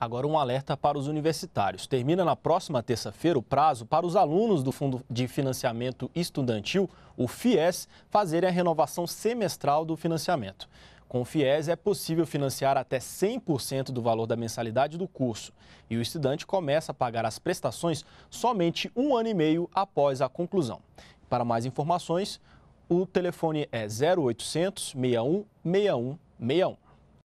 Agora, um alerta para os universitários. Termina na próxima terça-feira o prazo para os alunos do Fundo de Financiamento Estudantil, o FIES, fazerem a renovação semestral do financiamento. Com o FIES é possível financiar até 100% do valor da mensalidade do curso e o estudante começa a pagar as prestações somente um ano e meio após a conclusão. Para mais informações, o telefone é 0800 61 61 61.